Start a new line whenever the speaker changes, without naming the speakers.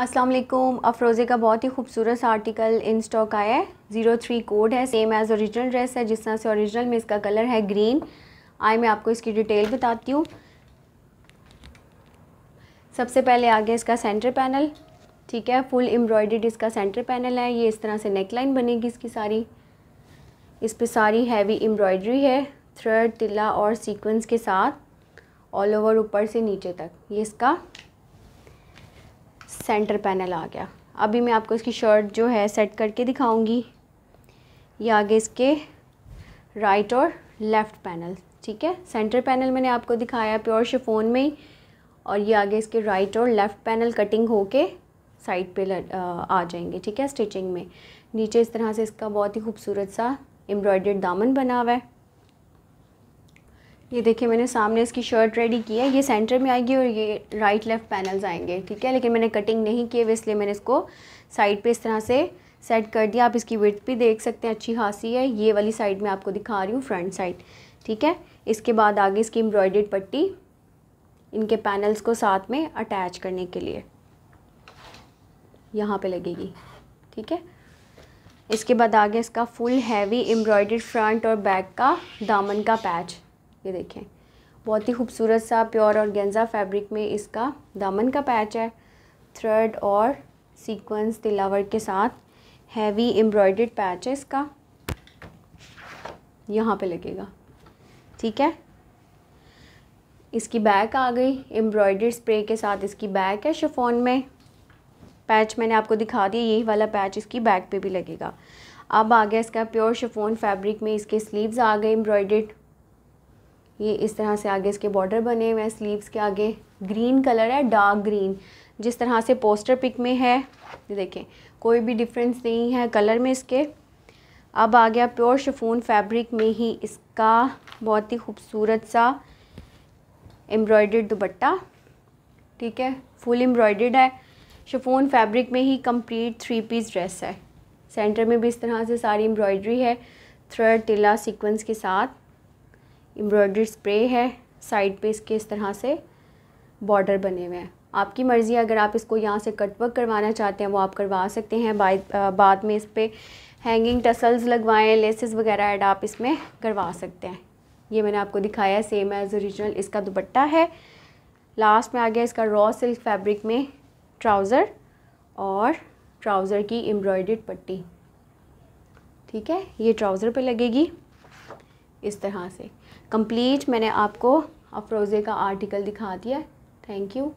अस्सलाम वालेकुम अफरोज़े का बहुत ही खूबसूरत सा आर्टिकल इन स्टॉक आया है ज़ीरो थ्री कोड है सेम एज़ ओरिजिनल ड्रेस है जिस तरह से ओरिजिनल में इसका कलर है ग्रीन आए मैं आपको इसकी डिटेल बताती हूँ सबसे पहले आ गया इसका सेंटर पैनल ठीक है फुल एम्ब्रॉयड इसका सेंटर पैनल है ये इस तरह से नेक लाइन बनेगी इसकी सारी इस पर सारी हैवी एम्ब्रॉयडरी है थ्रेड तिल्ला और सीक्वेंस के साथ ऑल ओवर ऊपर से नीचे तक ये इसका सेंटर पैनल आ गया अभी मैं आपको इसकी शर्ट जो है सेट करके दिखाऊंगी ये आगे इसके राइट और लेफ़्ट पैनल ठीक है सेंटर पैनल मैंने आपको दिखाया प्योर शिफोन में ही और ये आगे इसके राइट और लेफ़्ट पैनल कटिंग होके साइड पे आ जाएंगे ठीक है स्टिचिंग में नीचे इस तरह से इसका बहुत ही खूबसूरत सा एम्ब्रॉयडर्ड दामन बना हुआ है ये देखिए मैंने सामने इसकी शर्ट रेडी की है ये सेंटर में आएगी और ये राइट लेफ़्ट पैनल्स आएंगे ठीक है लेकिन मैंने कटिंग नहीं किए हुए इसलिए मैंने इसको साइड पे इस तरह से सेट कर दिया आप इसकी विथ भी देख सकते हैं अच्छी खासी है ये वाली साइड में आपको दिखा रही हूँ फ्रंट साइड ठीक है इसके बाद आगे इसकी एम्ब्रॉयड पट्टी इनके पैनल्स को साथ में अटैच करने के लिए यहाँ पर लगेगी ठीक है इसके बाद आगे इसका फुल हैवी एम्ब्रॉयड फ्रंट और बैक का दामन का पैच ये देखें बहुत ही खूबसूरत सा प्योर और गेंजा फैब्रिक में इसका दामन का पैच है थ्रेड और सीक्वेंस तिलावर के साथ हैवी एम्ब्रॉयड पैच है इसका यहाँ पे लगेगा ठीक है इसकी बैक आ गई एम्ब्रॉयड स्प्रे के साथ इसकी बैक है शिफोन में पैच मैंने आपको दिखा दिया यही वाला पैच इसकी बैक पे भी लगेगा अब आ गया इसका प्योर शिफोन फैब्रिक में इसके स्लीव्स आ गए एम्ब्रॉयड ये इस तरह से आगे इसके बॉर्डर बने हुए हैं स्लीव्स के आगे ग्रीन कलर है डार्क ग्रीन जिस तरह से पोस्टर पिक में है ये देखें कोई भी डिफरेंस नहीं है कलर में इसके अब आ गया प्योर शफून फैब्रिक में ही इसका बहुत ही खूबसूरत सा एम्ब्रॉयडर्ड दुपट्टा ठीक है फुल एम्ब्रॉयडर्ड है शफून फैब्रिक में ही कंप्लीट थ्री पीस ड्रेस है सेंटर में भी इस तरह से सारी एम्ब्रॉयडरी है थ्रेड तिला सीक्वेंस के साथ एम्ब्रॉयडरी स्प्रे है साइड पे इसके इस तरह से बॉर्डर बने हुए हैं आपकी मर्ज़ी अगर आप इसको यहाँ से कट वर्क करवाना चाहते हैं वो आप करवा सकते हैं बाद में इस पर हैंगिंग टसल्स लगवाएं लेसेस वगैरह ऐड आप इसमें करवा सकते हैं ये मैंने आपको दिखाया सेम एज़ ओरिजिनल इसका दुपट्टा है लास्ट में आ गया इसका रॉ सिल्क फैब्रिक में ट्राउज़र और ट्राउज़र की एम्ब्रॉयड पट्टी ठीक है ये ट्राउज़र पे लगेगी इस तरह से कंप्लीट मैंने आपको अफरोज़े का आर्टिकल दिखा दिया थैंक यू